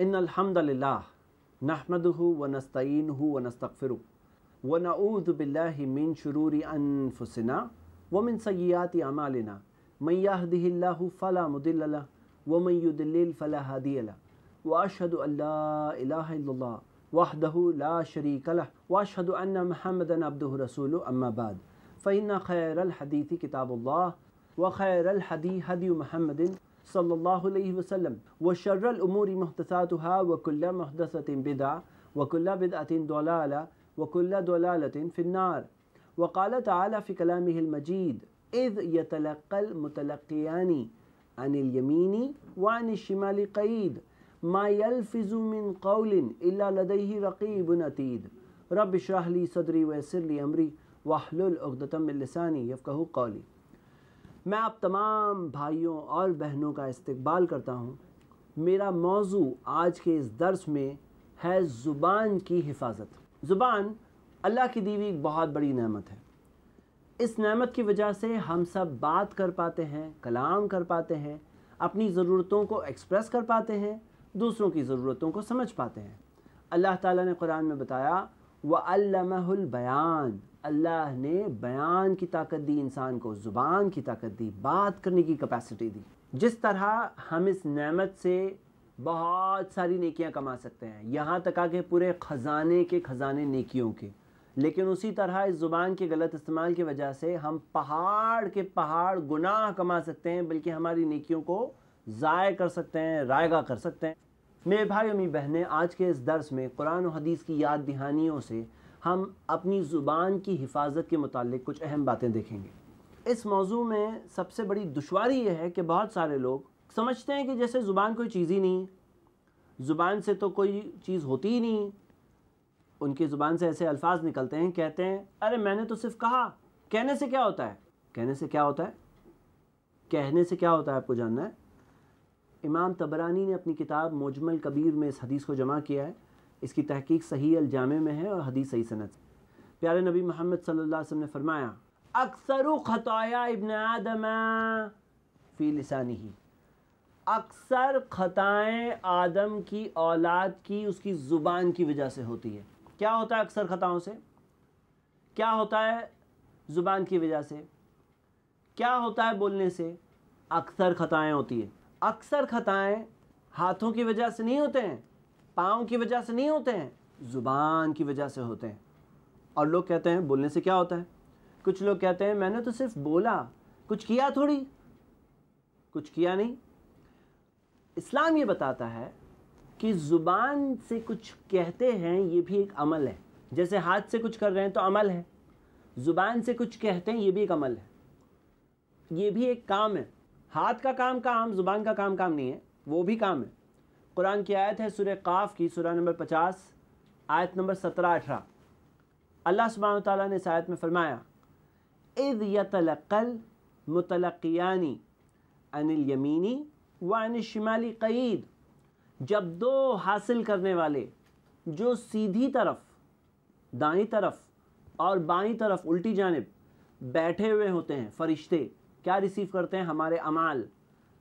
إن الحمد لله نحمده ونستعينه ونستغفره ونعوذ بالله من شرور أنفسنا ومن سيئات أعمالنا من يهده الله فلا مضل له ومن يضلل فلا هادي له وأشهد أن لا إله إلا الله وحده لا شريك له وأشهد أن محمدا عبده رسوله أما بعد فإن خير الحديث كتاب الله وخير الحديث هدي محمد صلى الله عليه وسلم وشر الأمور محدثاتها وكل محدثة بدعة وكل بدعة ضلالة وكل ضلالة في النار وقال تعالى في كلامه المجيد إذ يتلقى المتلقيان عن اليمين وعن الشمال قيد ما يلفز من قول إلا لديه رقيب نتيد رب اشرح لي صدري ويسر لي أمري واحلل عقدة من لساني يفقه قولي मैं आप तमाम भाइयों और बहनों का इस्तबाल करता हूँ मेरा मौजू आज के इस दर्स में है ज़ुबान की हिफाजत ज़ुबान अल्लाह की दीवी एक बहुत बड़ी नमत है इस नमत की वजह से हम सब बात कर पाते हैं कलाम कर पाते हैं अपनी ज़रूरतों को एक्सप्रेस कर पाते हैं दूसरों की ज़रूरतों को समझ पाते हैं अल्लाह ताला ने कुरान में बताया व बयान अल्लाह ने बयान की ताकत दी इंसान को ज़ुबान की ताकत दी बात करने की कैपेसिटी दी जिस तरह हम इस नमत से बहुत सारी नेकियां कमा सकते हैं यहाँ तक आके पूरे ख़जाने के ख़जाने नेकियों के लेकिन उसी तरह इस ज़ुबान के गलत इस्तेमाल की वजह से हम पहाड़ के पहाड़ गुनाह कमा सकते हैं बल्कि हमारी नेकियों को ज़ाय कर सकते हैं रायगा कर सकते हैं मेरे भाई अमी बहनें आज के इस दर्स में कुरान हदीस की याद दहानियों से हम अपनी ज़ुबान की हिफाजत के मतलब कुछ अहम बातें देखेंगे इस मौजू में सबसे बड़ी दुशारी यह है कि बहुत सारे लोग समझते हैं कि जैसे ज़ुबान कोई चीज़ ही नहीं ज़ुबान से तो कोई चीज़ होती ही नहीं उनकी ज़ुबान से ऐसे अल्फाज निकलते हैं कहते हैं अरे मैंने तो सिर्फ कहा कहने से क्या होता है कहने से क्या होता है कहने से क्या होता है आपको जानना है इमाम तबरानी ने अपनी किताब मोजमल कबीर में इस हदीस को जमा किया है इसकी तहकीक सही अलजामे में है और हदीस सही सनत प्यारे नबी मोहम्मद वसल्लम ने फरमाया अक्सर ख़ताया इबन आदम फ़ी लसानी ही अक्सर ख़ताएँ आदम की औलाद की उसकी ज़ुबान की वजह से होती है क्या होता है अक्सर ख़ताओं से क्या होता है ज़ुबान की वजह से क्या होता है बोलने से अक्सर ख़ताएँ होती है अक्सर ख़ताएँ हाथों की वजह से नहीं होते हैं पाँव की वजह से नहीं होते हैं ज़ुबान की वजह से होते हैं और लोग कहते हैं बोलने से क्या होता है कुछ लोग कहते हैं मैंने तो सिर्फ बोला कुछ किया थोड़ी कुछ किया नहीं इस्लाम ये बताता है कि ज़ुबान से कुछ कहते हैं ये भी एक अमल है जैसे हाथ से कुछ कर रहे हैं तो अमल है ज़ुबान से कुछ कहते हैं ये भी एक अमल है ये भी एक काम है हाथ का काम काम ज़ुबान का काम काम नहीं है वो भी काम है कुरान की आयत है सुर काफ़ की सुरह नंबर पचास आयत नंबर सत्रह अठारह अल्लाह सुबहान ताली ने इस आयत में फ़रमाया इद यतलकल मुतलकियानी अनिल यमीनी व अनिल शिमाली क़ीद जब दो हासिल करने वाले जो सीधी तरफ दाई तरफ और बाई तरफ उल्टी जानब बैठे हुए होते हैं फरिश्ते क्या रिसीव करते हैं हमारे अमाल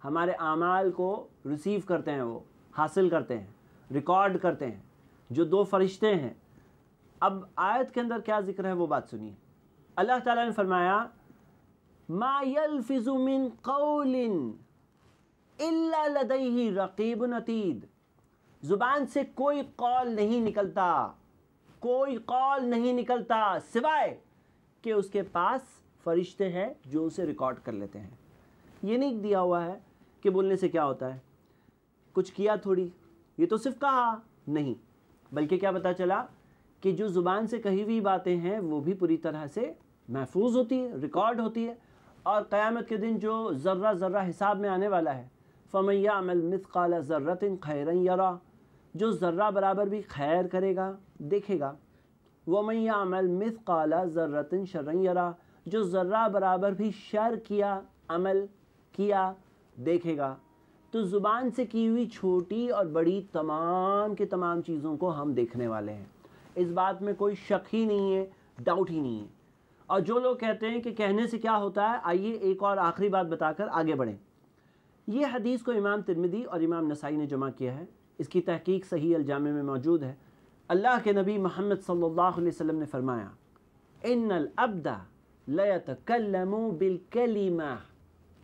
हमारे अमाल को रिसीव करते हैं वो हासिल करते हैं रिकॉर्ड करते हैं जो दो फरिश्ते हैं अब आयत के अंदर क्या जिक्र है वो बात सुनिए अल्लाह ताला ने फरमाया मायलफिजुमिन कौलिन लदई रकीब नतीद ज़ुबान से कोई कौल नहीं निकलता कोई कौल नहीं निकलता सिवाय कि उसके पास फरिश्ते हैं जो उसे रिकॉर्ड कर लेते हैं ये नहीं दिया हुआ है कि बोलने से क्या होता है कुछ किया थोड़ी ये तो सिर्फ कहा नहीं बल्कि क्या पता चला कि जो ज़ुबान से कही हुई बातें हैं वो भी पूरी तरह से महफूज होती है रिकॉर्ड होती है और क़यामत के दिन जो ज़र्रा ज़र्रा हिसाब में आने वाला है फ़मैया अमल मिसकाल ज़र्रत खैर यरा जो ज़र्रा बराबर भी खैर करेगा देखेगा वमैया अमल मिसकाल ज़र्रत शर यरा जो ज़र्रा बराबर भी शर किया अमल किया देखेगा तो ज़ुबान से की हुई छोटी और बड़ी तमाम के तमाम चीज़ों को हम देखने वाले हैं इस बात में कोई शक ही नहीं है डाउट ही नहीं है और जो लोग कहते हैं कि कहने से क्या होता है आइए एक और आखिरी बात बताकर आगे बढ़ें ये हदीस को इमाम तिरमिदी और इमाम नसाई ने जमा किया है इसकी तहकीक सही अलजाम में मौजूद है अल्लाह के नबी महमद सल्ला अलैहि ने फरमाया इन अबदा लयतकलमु बिलकलीमा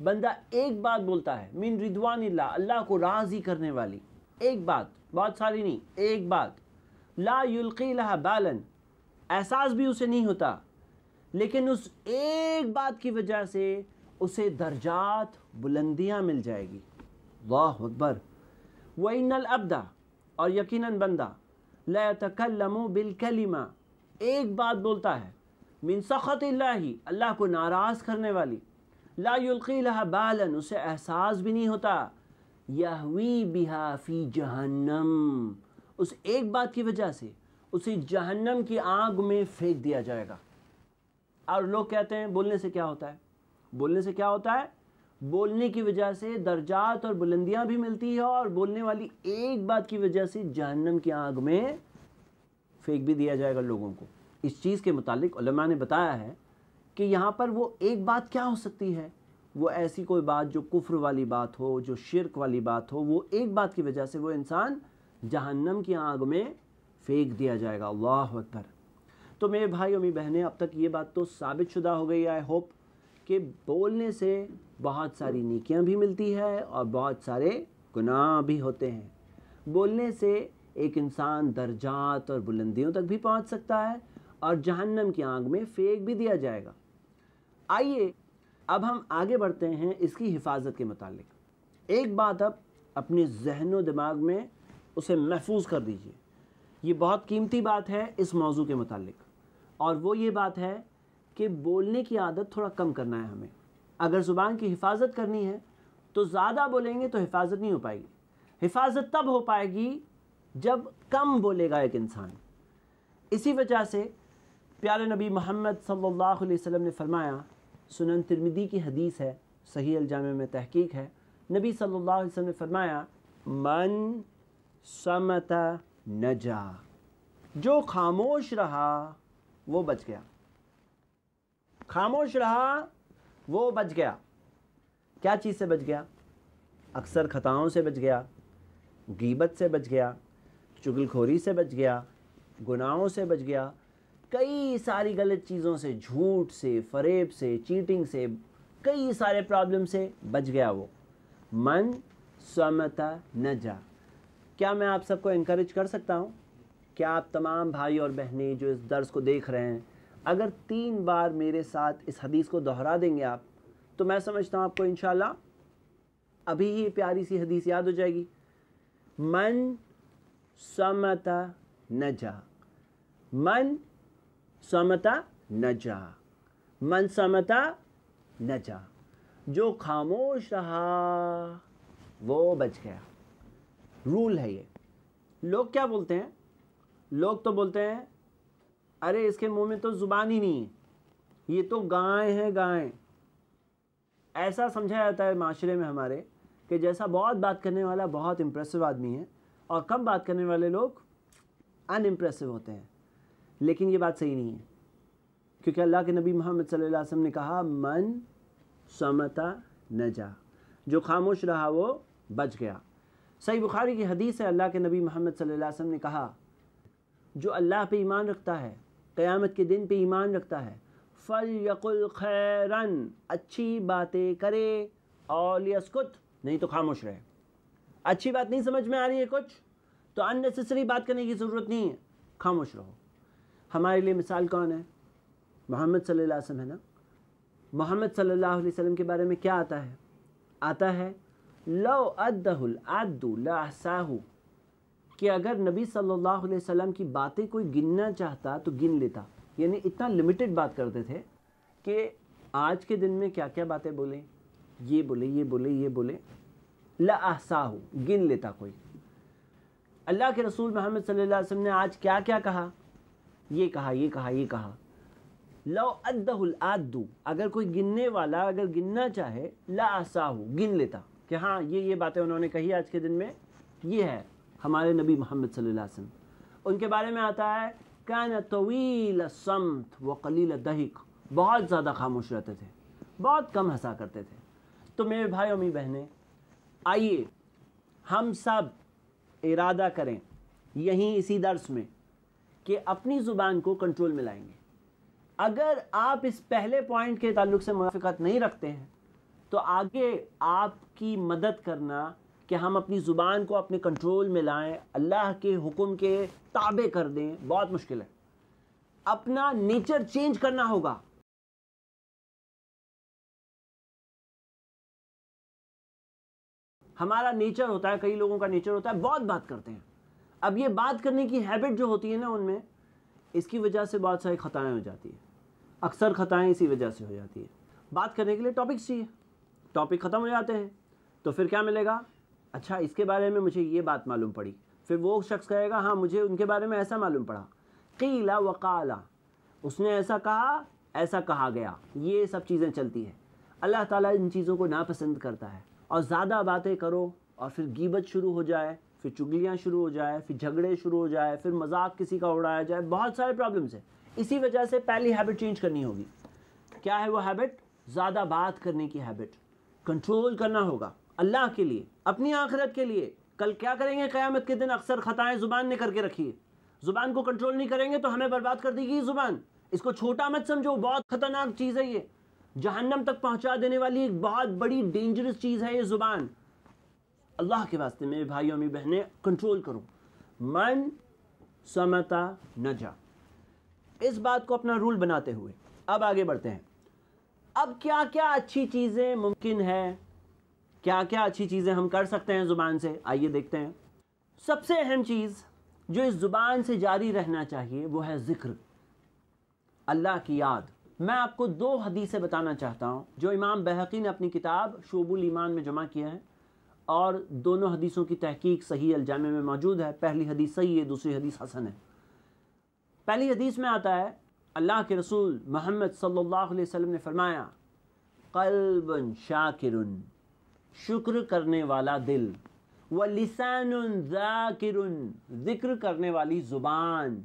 बंदा एक बात बोलता है मिन रिदवान अल्लाह को राज़ी करने वाली एक बात बहुत सारी नहीं एक बात ला युल्की बालन एहसास भी उसे नहीं होता लेकिन उस एक बात की वजह से उसे दर्जात बुलंदियाँ मिल जाएगी वाह अकबर वही नल अबदा और यकीनन बंदा लतकलमो बिलकलिमा एक बात बोलता है मिन सखत अल्लाह को नाराज़ करने वाली लाखी लहा बालन उसे एहसास भी नहीं होता यहवी बिहाफ़ी जहन्नम उस एक बात की वजह से उसे जहन्नम की आग में फेंक दिया जाएगा और लोग कहते हैं बोलने से क्या होता है बोलने से क्या होता है बोलने की वजह से दर्जात और बुलंदियां भी मिलती है और बोलने वाली एक बात की वजह से जहन्नम की आग में फेंक भी दिया जाएगा लोगों को इस चीज़ के मुतालिक ने बताया है कि यहाँ पर वो एक बात क्या हो सकती है वो ऐसी कोई बात जो कुफ्र वाली बात हो जो शिरक वाली बात हो वो एक बात की वजह से वो इंसान जहन्नम की आग में फेंक दिया जाएगा अल्लाह अकबर तो मेरे भाई और मेरी बहनें अब तक ये बात तो साबित शुदा हो गई आई होप कि बोलने से बहुत सारी नीकियाँ भी मिलती है और बहुत सारे गुनाह भी होते हैं बोलने से एक इंसान दर्जात और बुलंदियों तक भी पहुँच सकता है और जहन्नम की आग में फेंक भी दिया जाएगा आइए अब हम आगे बढ़ते हैं इसकी हिफाजत के मतलब एक बात अब अपने जहन व दिमाग में उसे महफूज कर दीजिए ये बहुत कीमती बात है इस मौजू के मतलब और वो ये बात है कि बोलने की आदत थोड़ा कम करना है हमें अगर ज़ुबान की हिफाजत करनी है तो ज़्यादा बोलेंगे तो हिफाजत नहीं हो पाएगी हिफाजत तब हो पाएगी जब कम बोलेगा एक इंसान इसी वजह से प्यारे नबी मोहम्मद सल्लल्लाहु अलैहि वसल्लम ने फरमाया सुनन तिरमिदी की हदीस है सही अलजामे में तहकीक है नबी सल्लल्लाहु अलैहि वसल्लम ने फरमाया मन समता नजा जो खामोश रहा वो बच गया खामोश रहा वो बच गया क्या चीज़ से बच गया अक्सर खताओं से बच गया गीबत से बच गया चुगलखोरी से बच गया गुनाहों से बच गया कई सारी गलत चीज़ों से झूठ से फरेब से चीटिंग से कई सारे प्रॉब्लम से बच गया वो मन स्वमता न जा क्या मैं आप सबको इंकरेज कर सकता हूँ क्या आप तमाम भाई और बहनें जो इस दर्स को देख रहे हैं अगर तीन बार मेरे साथ इस हदीस को दोहरा देंगे आप तो मैं समझता हूँ आपको इन अभी ही प्यारी सी हदीस याद हो जाएगी मन समता न जा मन समता नजा मन समता नजा जो खामोश रहा वो बच गया रूल है ये लोग क्या बोलते हैं लोग तो बोलते हैं अरे इसके मुंह में तो ज़ुबान ही नहीं है ये तो गाय है गाय ऐसा समझा जाता है माशरे में हमारे कि जैसा बहुत बात करने वाला बहुत इम्प्रेसिव आदमी है और कम बात करने वाले लोग अनइम्प्रेसिव होते हैं लेकिन ये बात सही नहीं है क्योंकि अल्लाह के नबी मोहम्मद सल्लल्लाहु ने कहा मन समता नजा जो खामोश रहा वो बच गया सही बुखारी की हदीस है अल्लाह के नबी मोहम्मद सल्लल्लाहु ने कहा जो अल्लाह पे ईमान रखता है क़यामत के दिन पे ईमान रखता है फ़ल यकुल खैरन अच्छी बातें करे और नहीं तो खामोश रहे अच्छी बात नहीं समझ में आ रही है कुछ तो अननेसेसरी बात करने की ज़रूरत नहीं है खामोश रहो हमारे लिए मिसाल कौन है मोहम्मद सल्लल्लाहु अलैहि वसल्लम है ना मोहम्मद सल्लल्लाहु अलैहि वसल्लम के बारे में क्या आता है आता है लो अदहुल आदू कि अगर नबी सल्लल्लाहु अलैहि वसल्लम की बातें कोई गिनना चाहता तो गिन लेता यानी इतना लिमिटेड बात करते थे कि आज के दिन में क्या क्या बातें बोले ये बोले ये बोले ये बोले लाहसाहू गिन लेता कोई अल्लाह के रसूल मोहम्मद सल्लल्लाहु अलैहि वसल्लम ने आज क्या क्या कहा ये कहा ये कहा ये कहा लो अदहुल आदु अगर कोई गिनने वाला अगर गिनना चाहे ला आसाहू गिन लेता कि हाँ ये ये बातें उन्होंने कही आज के दिन में ये है हमारे नबी मोहम्मद सल्लल्लाहु अलैहि वसल्लम उनके बारे में आता है कान तवील समत व कलील दहिक बहुत ज़्यादा खामोश रहते थे बहुत कम हंसा करते थे तो मेरे भाई और मेरी बहनें आइए हम सब इरादा करें यहीं इसी दर्स में कि अपनी ज़ुबान को कंट्रोल में लाएंगे अगर आप इस पहले पॉइंट के ताल्लुक से मुफिकत नहीं रखते हैं तो आगे आपकी मदद करना कि हम अपनी ज़ुबान को अपने कंट्रोल में लाएं अल्लाह के हुक्म के ताबे कर दें बहुत मुश्किल है अपना नेचर चेंज करना होगा हमारा नेचर होता है कई लोगों का नेचर होता है बहुत बात करते हैं अब ये बात करने की हैबिट जो होती है ना उनमें इसकी वजह से बहुत सारी ख़ताएँ हो जाती है अक्सर ख़ताएँ इसी वजह से हो जाती है बात करने के लिए टॉपिक चाहिए टॉपिक ख़त्म हो जाते हैं तो फिर क्या मिलेगा अच्छा इसके बारे में मुझे ये बात मालूम पड़ी फिर वो शख्स कहेगा हाँ मुझे उनके बारे में ऐसा मालूम पड़ा कीला वकाला उसने ऐसा कहा ऐसा कहा गया ये सब चीज़ें चलती हैं अल्लाह ताला इन चीज़ों को नापसंद करता है और ज़्यादा बातें करो और फिर गीबत शुरू हो जाए फिर चुगलियाँ शुरू हो जाए फिर झगड़े शुरू हो जाए फिर मजाक किसी का उड़ाया जाए बहुत सारे प्रॉब्लम्स हैं इसी वजह से पहली हैबिट चेंज करनी होगी क्या है वो हैबिट ज़्यादा बात करने की हैबिट कंट्रोल करना होगा अल्लाह के लिए अपनी आखिरत के लिए कल क्या करेंगे कयामत के दिन अक्सर ख़ताएँ ज़ुबान ने करके रखी है ज़ुबान को कंट्रोल नहीं करेंगे तो हमें बर्बाद कर देगी ज़ुबान इसको छोटा मत समझो बहुत ख़तरनाक चीज़ है ये जहन्नम तक पहुंचा देने वाली एक बहुत बड़ी डेंजरस चीज़ है ये ज़ुबान अल्लाह के वास्ते मेरे भाई और मेरी बहनें कंट्रोल करो मन समता नजा इस बात को अपना रूल बनाते हुए अब आगे बढ़ते हैं अब क्या क्या अच्छी चीज़ें मुमकिन है क्या क्या अच्छी चीज़ें हम कर सकते हैं ज़ुबान से आइए देखते हैं सबसे अहम चीज़ जो इस ज़ुबान से जारी रहना चाहिए वो है ज़िक्र अल्लाह की याद मैं आपको दो हदीसें बताना चाहता हूँ जो इमाम बहकी ने अपनी किताब शोबुल ईमान में जमा किया है और दोनों हदीसों की तहकीक सही अलजामे में मौजूद है पहली हदीस सही है दूसरी हदीस हसन है पहली हदीस में आता है अल्लाह के रसूल मोहम्मद सल्लल्लाहु अलैहि वसल्लम ने फरमाया कल्ब शाकिर शुक्र करने वाला दिल व लिसान जाकिर ज़िक्र करने वाली ज़ुबान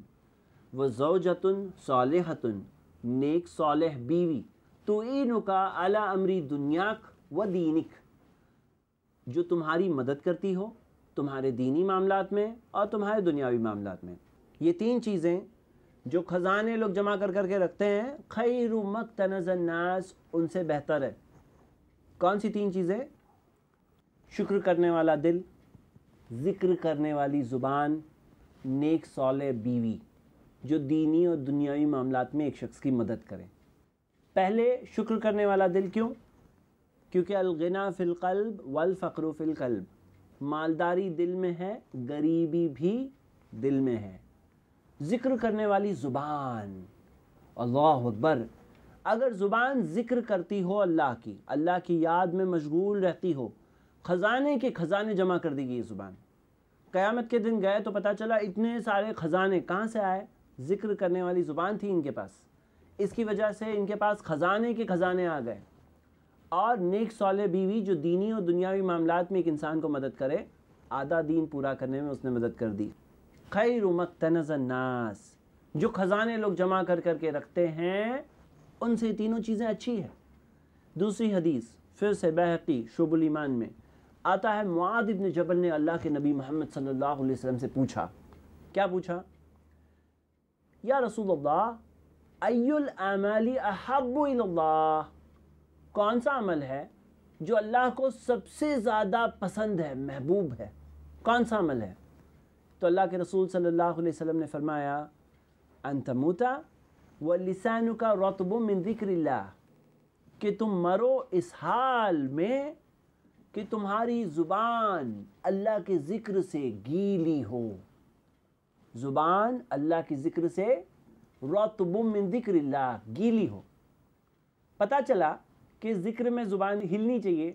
व जोजतन सालहतन नेक सालह बीवी तो इनका अला अमरी दुनियाक व दीनिक जो तुम्हारी मदद करती हो तुम्हारे दीनी मामला में और तुम्हारे दुनियावी मामलों में ये तीन चीज़ें जो ख़जाने लोग जमा कर करके रखते हैं खैर मक तनजन्नास उनसे बेहतर है कौन सी तीन चीज़ें शुक्र करने वाला दिल ज़िक्र करने वाली ज़ुबान नेक सौले बीवी जो दीनी और दुनियावी मामलात में एक शख्स की मदद करें पहले शुक्र करने वाला दिल क्यों क्योंकि अलगना फ़िलकल्ब वलफ़्र फ़िलकल्ब मालदारी दिल में है गरीबी भी दिल में है ज़िक्र करने वाली ज़ुबान अल्लाह अकबर अगर ज़ुबान ज़िक्र करती हो अल्लाह की अल्लाह की याद में मशगूल रहती हो ख़जाने के ख़जाने जमा कर देगी ये ज़ुबान क़यामत के दिन गए तो पता चला इतने सारे ख़जाने कहाँ से आए ज़िक्र करने वाली ज़ुबान थी इनके पास इसकी वजह से इनके पास ख़जाने के ख़जाने आ गए और नेक सौल बीवी जो दीनी और दुनियावी मामला में एक इंसान को मदद करे आधा दीन पूरा करने में उसने मदद कर दी खैर मकतनजन्नास जो ख़जाने लोग जमा कर करके रखते हैं उनसे तीनों चीज़ें अच्छी है दूसरी हदीस फिर से बहती ईमान में आता है मुआद इबन जबल ने अल्लाह के नबी मोहम्मद सल्लल्लाहु अलैहि वसल्लम से पूछा क्या पूछा या रसूल अल्लाह अयुल अमाली अहब्बुल्ला कौन सा अमल है जो अल्लाह को सबसे ज़्यादा पसंद है महबूब है कौन सा अमल है तो अल्लाह के रसूल सल्लल्लाहु अलैहि वसल्लम ने फरमाया अंतमूता व लिसान का रतब मिन कि तुम मरो इस हाल में कि तुम्हारी ज़ुबान अल्लाह के ज़िक्र से गीली हो ज़ुबान अल्लाह के ज़िक्र से रतब मिन ज़िक्रिल्ला गीली हो पता चला कि ज़िक्र में ज़ुबान हिलनी चाहिए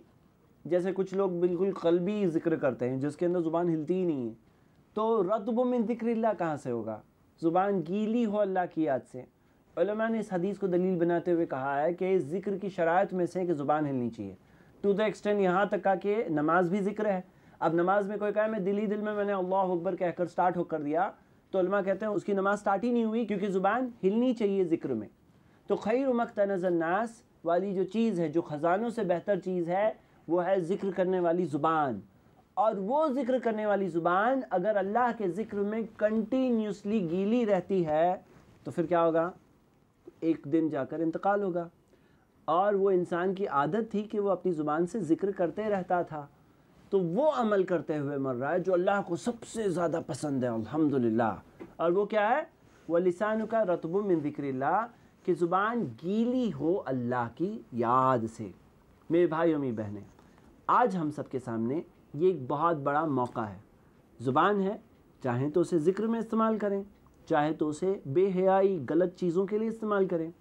जैसे कुछ लोग बिल्कुल कलबी ज़िक्र करते हैं जिसके अंदर ज़ुबान हिलती ही नहीं है तो रतब में ज़िक्र कहाँ से होगा ज़ुबान गीली हो अल्लाह की याद से उलमा ने इस हदीस को दलील बनाते हुए कहा है कि इस ज़िक्र की शरात में से कि ज़ुबान हिलनी चाहिए टू द एक्सटेंड यहाँ तक का कि नमाज भी ज़िक्र है अब नमाज में कोई कहा मैं दिली दिल में मैंने अल्लाह अकबर कहकर स्टार्ट होकर दिया तो उलमा कहते हैं उसकी नमाज स्टार्ट ही नहीं हुई क्योंकि ज़ुबान हिलनी चाहिए ज़िक्र में तो खैर उमक नास वाली जो चीज़ है जो ख़ज़ानों से बेहतर चीज़ है वो है ज़िक्र करने वाली ज़ुबान और वो ज़िक्र करने वाली ज़ुबान अगर अल्लाह के ज़िक्र में कंटिन्यूसली गीली रहती है तो फिर क्या होगा एक दिन जाकर इंतकाल होगा और वो इंसान की आदत थी कि वो अपनी ज़ुबान से ज़िक्र करते रहता था तो वो अमल करते हुए मर रहा है जो अल्लाह को सबसे ज़्यादा पसंद है अलहमदिल्ला और वो क्या है वह लिसान का रतब मिन ज़िक्र कि ज़ुबान गीली हो अल्लाह की याद से मेरे भाइयों मेरी बहनें आज हम सब के सामने ये एक बहुत बड़ा मौका है ज़ुबान है चाहे तो उसे ज़िक्र में इस्तेमाल करें चाहे तो उसे बेहयाई गलत चीज़ों के लिए इस्तेमाल करें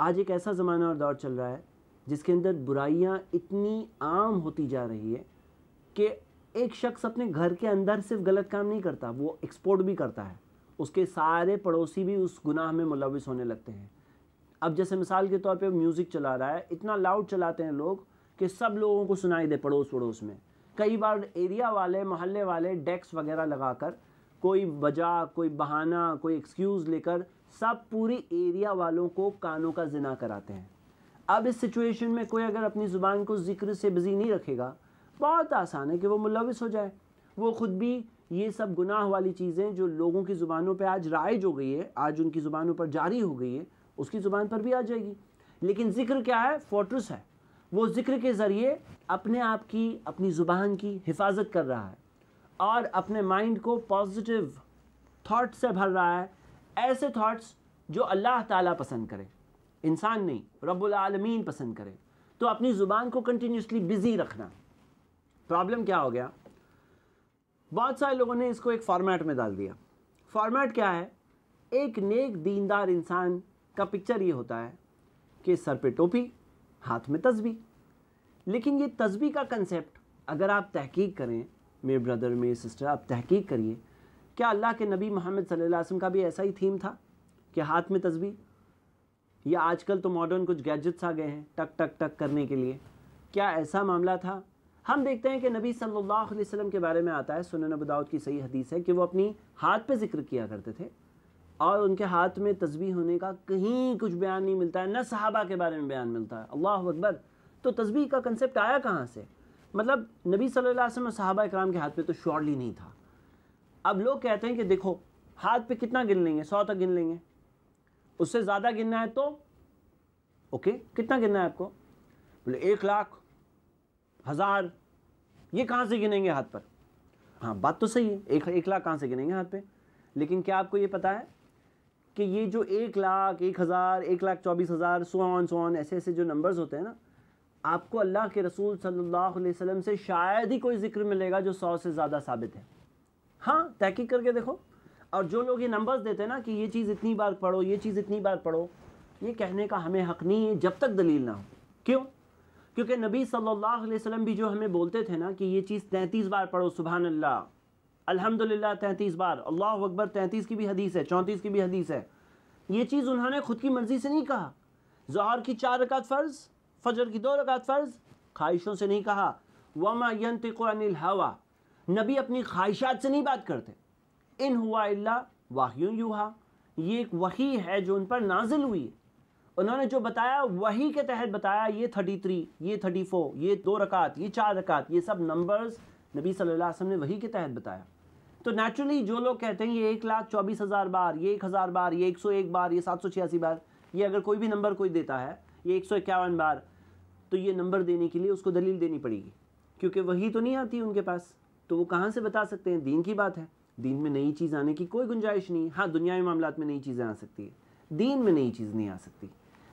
आज एक ऐसा ज़माना और दौर चल रहा है जिसके अंदर बुराइयाँ इतनी आम होती जा रही है कि एक शख्स अपने घर के अंदर सिर्फ गलत काम नहीं करता वो एक्सपोर्ट भी करता है उसके सारे पड़ोसी भी उस गुनाह में मुलविस होने लगते हैं अब जैसे मिसाल के तौर पे म्यूज़िक चला रहा है इतना लाउड चलाते हैं लोग कि सब लोगों को सुनाई दे पड़ोस पड़ोस में कई बार एरिया वाले मोहल्ले वाले डेस्क वगैरह लगाकर कोई वजह कोई बहाना कोई एक्सक्यूज़ लेकर सब पूरी एरिया वालों को कानों का जिना कराते हैं अब इस सिचुएशन में कोई अगर अपनी ज़ुबान को ज़िक्र से बिजी नहीं रखेगा बहुत आसान है कि वो मुलविस हो जाए वो ख़ुद भी ये सब गुनाह वाली चीज़ें जो लोगों की ज़ुबानों पर आज राइज हो गई है आज उनकी ज़ुबानों पर जारी हो गई है उसकी ज़ुबान पर भी आ जाएगी लेकिन ज़िक्र क्या है फोट्रस है वो ज़िक्र के ज़रिए अपने आप की अपनी ज़ुबान की हिफाजत कर रहा है और अपने माइंड को पॉजिटिव थाट्स से भर रहा है ऐसे थाट्स जो अल्लाह ताला पसंद करे इंसान नहीं रब्बुल पसंद करे तो अपनी ज़ुबान को कंटिन्यूसली बिज़ी रखना प्रॉब्लम क्या हो गया बहुत सारे लोगों ने इसको एक फॉर्मेट में डाल दिया फॉर्मेट क्या है एक नेक दीनदार इंसान का पिक्चर ये होता है कि सर पे टोपी हाथ में तस्बी लेकिन ये तस्बी का कंसेप्ट अगर आप तहकीक करें मेरे ब्रदर मेरे सिस्टर आप तहकीक करिए क्या अल्लाह के नबी मोहम्मद सल्लल्लाहु अलैहि वसल्लम का भी ऐसा ही थीम था कि हाथ में तस्बी या आजकल तो मॉडर्न कुछ गैजेट्स आ गए हैं टक टक टक करने के लिए क्या ऐसा मामला था हम देखते हैं कि नबी सल्लल्लाहु अलैहि वसल्लम के बारे में आता है सुनन अबदाउद की सही हदीस है कि वो अपनी हाथ पे जिक्र किया करते थे और उनके हाथ में तस्बी होने का कहीं कुछ बयान नहीं मिलता है न सहाबा के बारे में बयान मिलता है अल्लाह अकबर तो तस्बी का कंसेप्ट आया कहाँ से मतलब नबी सल्लल्लाहु और साहबा सहाबा कराम के हाथ पे तो श्योरली नहीं था अब लोग कहते हैं कि देखो हाथ पे कितना गिन लेंगे सौ तक गिन लेंगे उससे ज़्यादा गिनना है तो ओके कितना गिनना है आपको बोले एक लाख हज़ार ये कहाँ से गिनेंगे हाथ पर हाँ बात तो सही है एक एक लाख कहाँ से गिनेंगे हाथ पे लेकिन क्या आपको ये पता है कि ये जो एक लाख एक हज़ार एक लाख चौबीस हज़ार सुहान सुहान ऐसे ऐसे जो नंबर्स होते हैं ना आपको अल्लाह के रसूल सल्लल्लाहु अलैहि वसल्लम से शायद ही कोई जिक्र मिलेगा जो सौ से ज़्यादा साबित है हाँ तहकीक करके देखो और जो लोग ये नंबर्स देते हैं ना कि ये चीज़ इतनी बार पढ़ो ये चीज़ इतनी बार पढ़ो ये कहने का हमें हक नहीं है जब तक दलील ना हो क्यों क्योंकि नबी सल्लल्लाहु अलैहि वसल्लम भी जो हमें बोलते थे ना कि ये चीज़ तैंतीस बार पढ़ो सुबह अल्लाह अलहमदिल्ला तैंतीस बार अल्लाह अकबर तैंतीस की भी हदीस है चौंतीस की भी हदीस है ये चीज़ उन्होंने खुद की मर्ज़ी से नहीं कहा जहार की चार रकात फ़र्ज़ फजर की दो रकात फ़र्ज़ ख्वाहिशों से नहीं कहा वमा हवा नबी अपनी ख्वाहिशात से नहीं बात करते इन हुआ वाहयूँ यूहा ये एक वही है जो उन पर नाजिल हुई है उन्होंने जो बताया वही के तहत बताया ये थर्टी थ्री ये थर्टी फोर ये दो रकात ये चार रकात ये सब नंबर्स नबी सल्लल्लाहु अलैहि वसल्लम ने वही के तहत बताया तो नेचुरली जो लोग कहते हैं ये एक लाख चौबीस हज़ार बार ये एक हज़ार बार ये एक सौ एक बार ये सात सौ छियासी बार ये अगर कोई भी नंबर कोई देता है ये एक सौ इक्यावन बार तो ये नंबर देने के लिए उसको दलील देनी पड़ेगी क्योंकि वही तो नहीं आती उनके पास तो वो कहाँ से बता सकते हैं दीन की बात है दीन में नई चीज़ आने की कोई गुंजाइश नहीं हाँ दुनिया में मामला में नई चीज़ें आ सकती है दीन में नई चीज़ नहीं आ सकती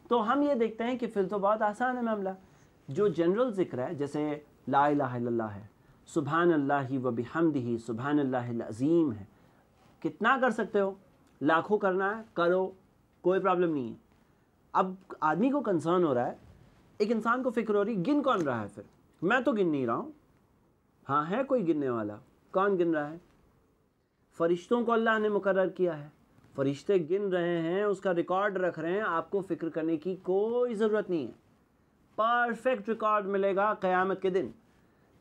तो हम ये देखते हैं कि फिर तो बहुत आसान है मामला जो जनरल जिक्र है जैसे ला ला है सुबहान अल्लाह व ही सुबहान अल्लाज़ीम है कितना कर सकते हो लाखों करना है करो कोई प्रॉब्लम नहीं है अब आदमी को कंसर्न हो रहा है एक इंसान को फिक्र हो रही गिन कौन रहा है फिर मैं तो गिन नहीं रहा हूँ हाँ है कोई गिनने वाला कौन गिन रहा है फरिश्तों को अल्लाह ने मुकर किया है फरिश्ते गिन रहे हैं उसका रिकॉर्ड रख रहे हैं आपको फ़िक्र करने की कोई ज़रूरत नहीं है परफेक्ट रिकॉर्ड मिलेगा क़यामत के दिन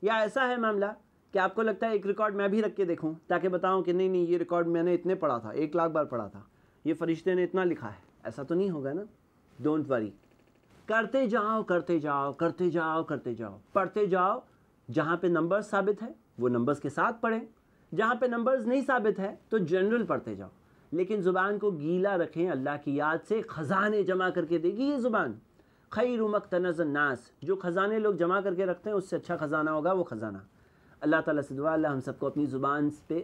या ऐसा है मामला कि आपको लगता है एक रिकॉर्ड मैं भी रख के देखूं ताकि बताऊं कि नहीं नहीं ये रिकॉर्ड मैंने इतने पढ़ा था एक लाख बार पढ़ा था ये फरिश्ते ने इतना लिखा है ऐसा तो नहीं होगा ना डोंट वरी करते जाओ करते जाओ करते जाओ करते जाओ पढ़ते जाओ जहाँ पे नंबर्स साबित है वो नंबर्स के साथ पढ़ें जहाँ पे नंबर्स नहीं साबित है तो जनरल पढ़ते जाओ लेकिन ज़ुबान को गीला रखें अल्लाह की याद से ख़जाने जमा करके देगी ये ज़ुबान खैर उमक तनजन्नास जो ख़जाने लोग जमा करके रखते हैं उससे अच्छा ख़जाना होगा वो ख़जाना अल्लाह ताला से दुआ अल्लाह हम सबको अपनी ज़ुबान पे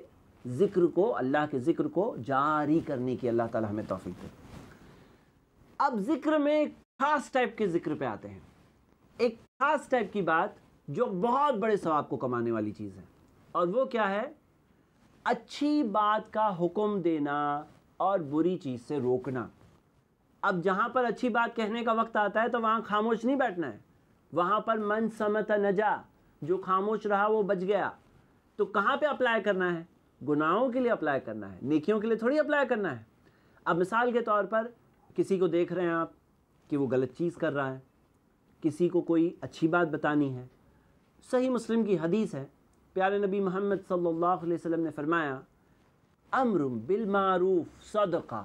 ज़िक्र को अल्लाह के ज़िक्र को जारी करने की अल्लाह ताला हमें तोफ़ी दे अब ज़िक्र में ख़ास टाइप के ज़िक्र पे आते हैं एक ख़ास टाइप की बात जो बहुत बड़े सवाब को कमाने वाली चीज़ है और वो क्या है अच्छी बात का हुक्म देना और बुरी चीज़ से रोकना अब जहाँ पर अच्छी बात कहने का वक्त आता है तो वहाँ खामोश नहीं बैठना है वहाँ पर मन समत नजा जो खामोश रहा वो बच गया तो कहाँ पे अप्लाई करना है गुनाहों के लिए अप्लाई करना है नेकियों के लिए थोड़ी अप्लाई करना है अब मिसाल के तौर पर किसी को देख रहे हैं आप कि वो गलत चीज़ कर रहा है किसी को कोई अच्छी बात बतानी है सही मुस्लिम की हदीस है प्यारे नबी मोहम्मद सल्लल्लाहु अलैहि वसल्लम ने फरमाया अमर बिलमूफ सदका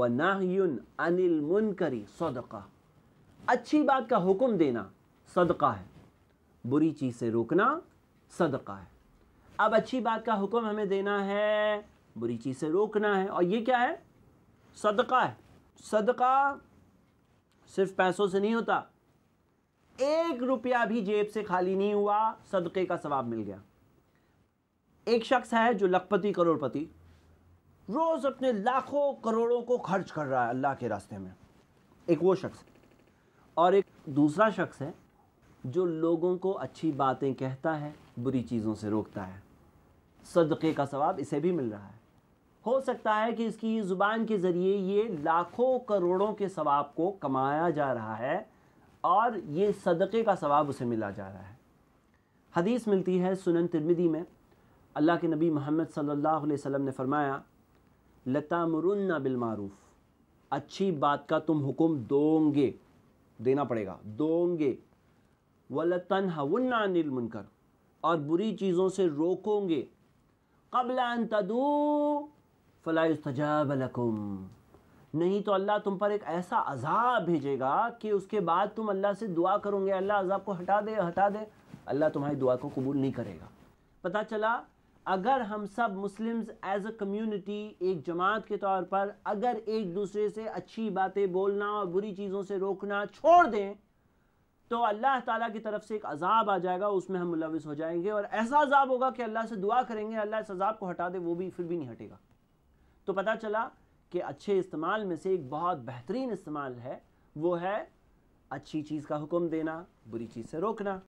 व नाहयुन अनिल मुनकरी सदका अच्छी बात का हुक्म देना सदका है बुरी चीज़ से रोकना सदका है अब अच्छी बात का हुक्म हमें देना है बुरी चीज़ से रोकना है और ये क्या है सदका है सदका सिर्फ पैसों से नहीं होता एक रुपया भी जेब से खाली नहीं हुआ सदक़े का सवाब मिल गया एक शख्स है जो लखपति करोड़पति रोज़ अपने लाखों करोड़ों को खर्च कर रहा है अल्लाह के रास्ते में एक वो शख्स और एक दूसरा शख्स है जो लोगों को अच्छी बातें कहता है बुरी चीज़ों से रोकता है सदक़े का सवाब इसे भी मिल रहा है हो सकता है कि इसकी ज़ुबान के ज़रिए ये लाखों करोड़ों के सवाब को कमाया जा रहा है और ये सदक़े का सवाब उसे मिला जा रहा है हदीस मिलती है सुनन तिरमिदी में अल्लाह के नबी मोहम्मद सल्लल्लाहु अलैहि वसल्लम ने फरमाया लता मरुन्ना बिलमारूफ़ अच्छी बात का तुम हुक्म दोगे देना पड़ेगा दोगे लतन हवन्ना अनिल मुनकर और बुरी चीज़ों से रोकोगे कबला तदू फ़लास्तजाब लकुम नहीं तो अल्लाह तुम पर एक ऐसा अजाब भेजेगा कि उसके बाद तुम अल्लाह से दुआ करोगे अल्लाह अजाब को हटा दे हटा दे अल्लाह तुम्हारी दुआ को कबूल नहीं करेगा पता चला अगर हम सब मुस्लिम्स एज अ कम्युनिटी एक जमात के तौर पर अगर एक दूसरे से अच्छी बातें बोलना और बुरी चीज़ों से रोकना छोड़ दें तो अल्लाह ताला की तरफ से एक अजाब आ जाएगा उसमें हम मुलविस हो जाएंगे और ऐसा अजाब होगा कि अल्लाह से दुआ करेंगे अल्लाह इस अजाब को हटा दे वो भी फिर भी नहीं हटेगा तो पता चला के अच्छे इस्तेमाल में से एक बहुत बेहतरीन इस्तेमाल है वो है अच्छी चीज़ का हुक्म देना बुरी चीज़ से रोकना